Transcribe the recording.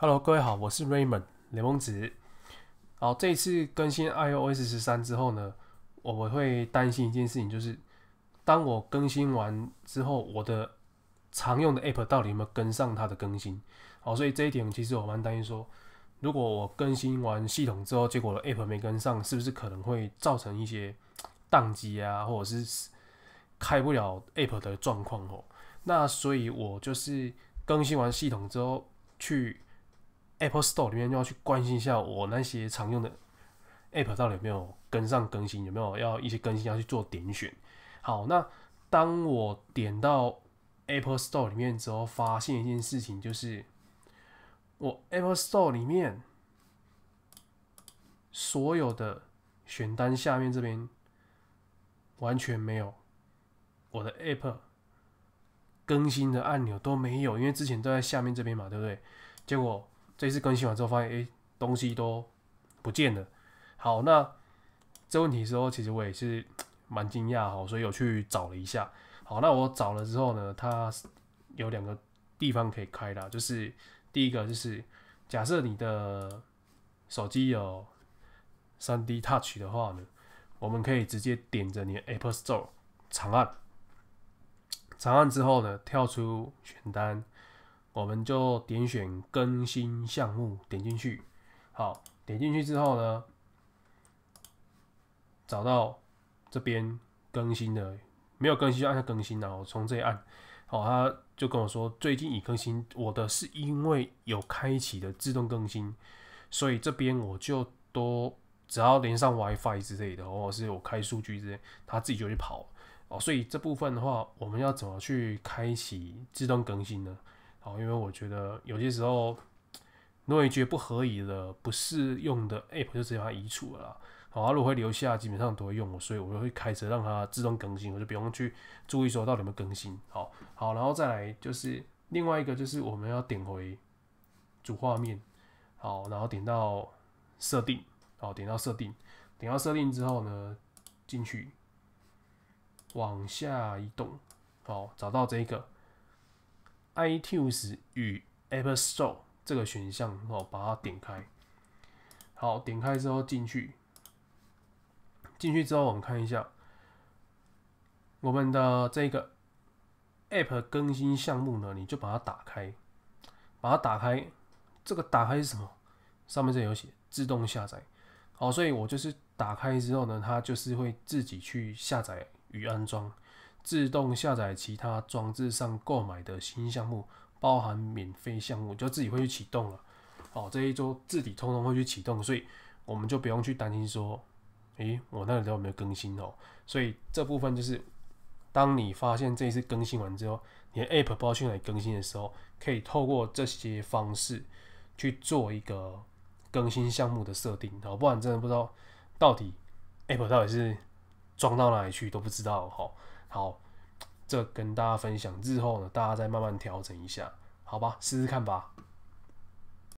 Hello，各位好，我是 Raymond 雷蒙子。好，这次更新 iOS 十三之后呢，我会担心一件事情，就是当我更新完之后，我的常用的 App 到底有没有跟上它的更新？哦，所以这一点其实我蛮担心，说如果我更新完系统之后，结果 App 没跟上，是不是可能会造成一些宕机啊，或者是开不了 App 的状况？哦，那所以，我就是更新完系统之后去。Apple Store 里面就要去关心一下我那些常用的 App 到底有没有跟上更新，有没有要一些更新要去做点选。好，那当我点到 Apple Store 里面之后，发现一件事情就是，我 Apple Store 里面所有的选单下面这边完全没有我的 App 更新的按钮都没有，因为之前都在下面这边嘛，对不对？结果。这次更新完之后，发现哎，东西都不见了。好，那这问题时候，其实我也是 蛮惊讶，哈，所以有去找了一下。好，那我找了之后呢，它有两个地方可以开啦，就是第一个就是假设你的手机有三 D Touch 的话呢，我们可以直接点着你的 Apple Store，长按，长按之后呢，跳出选单。我们就点选更新项目，点进去，好，点进去之后呢，找到这边更新的，没有更新就按下更新，然后从这里按，好，他就跟我说最近已更新，我的是因为有开启的自动更新，所以这边我就都只要连上 WiFi 之类的，或者是有开数据之类，它自己就去跑，哦，所以这部分的话，我们要怎么去开启自动更新呢？好，因为我觉得有些时候，如果你觉得不合宜的、不适用的 App，就直接把它移除了。好，如果会留下，基本上都会用所以我就会开车让它自动更新，我就不用去注意说到底有没有更新。好好，然后再来就是另外一个，就是我们要点回主画面，好，然后点到设定，好，点到设定，点到设定之后呢，进去往下移动，好，找到这个。iTunes 与 App Store 这个选项哦，把它点开。好，点开之后进去，进去之后我们看一下我们的这个 App 更新项目呢，你就把它打开，把它打开。这个打开是什么？上面这有写自动下载。好，所以我就是打开之后呢，它就是会自己去下载与安装。自动下载其他装置上购买的新项目，包含免费项目，就自己会去启动了。哦，这一周自己通通会去启动，所以我们就不用去担心说，诶，我那里有没有更新哦？所以这部分就是，当你发现这一次更新完之后，你的 App 包去哪里更新的时候，可以透过这些方式去做一个更新项目的设定。哦，不然真的不知道到底 App 到底是装到哪里去都不知道。哦。好，这跟大家分享。日后呢，大家再慢慢调整一下，好吧？试试看吧。